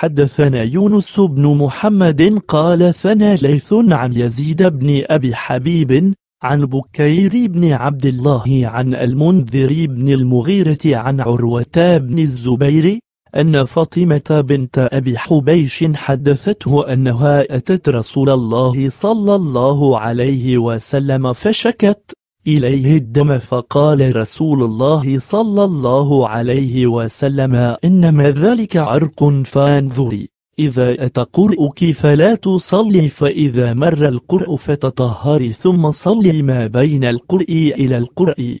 حدثنا يونس بن محمد قال ثنا ليث عن يزيد بن أبي حبيب عن بكير بن عبد الله عن المنذر بن المغيرة عن عروة بن الزبير أن فاطمة بنت أبي حبيش حدثته أنها أتت رسول الله صلى الله عليه وسلم فشكت إليه الدم فقال رسول الله صلى الله عليه وسلم إنما ذلك عرق فانظري إذا أتى قرؤك فلا تصلي فإذا مر القرء فتطهري ثم صلي ما بين القرء إلى القرء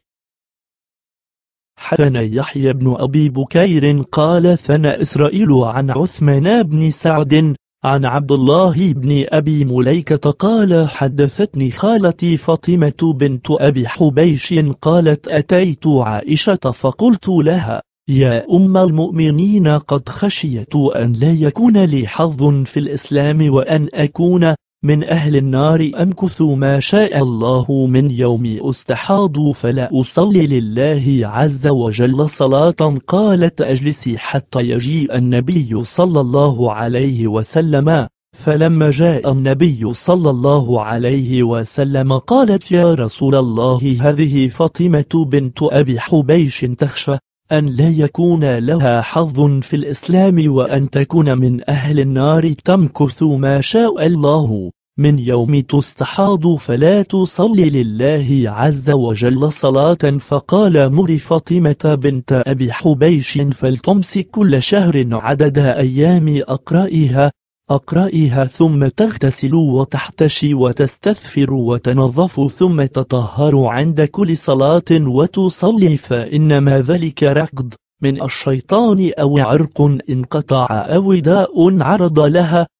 حدثنا يحيى بن أبي بكير قال ثنى إسرائيل عن عثمان بن سعد عن عبد الله بن أبي مليكة قال حدثتني خالتي فاطمة بنت أبي حبيش قالت أتيت عائشة فقلت لها يا أم المؤمنين قد خشيت أن لا يكون لي حظ في الإسلام وأن أكون من أهل النار أمكثوا ما شاء الله من يومي أستحاضوا فلا أصلي لله عز وجل صلاة قالت أجلسي حتى يجيء النبي صلى الله عليه وسلم فلما جاء النبي صلى الله عليه وسلم قالت يا رسول الله هذه فاطمة بنت أبي حبيش تخشى أن لا يكون لها حظ في الإسلام وأن تكون من أهل النار تمكث ما شاء الله من يوم تستحاض فلا تصلي لله عز وجل صلاة فقال مر فاطمة بنت أبي حبيش فلتمسك كل شهر عدد أيام أقرائها أقرائها ثم تغتسل وتحتشي وتستثفر وتنظف ثم تطهر عند كل صلاة وتصلي فإنما ذلك ركض من الشيطان أو عرق انقطع أو داء عرض لها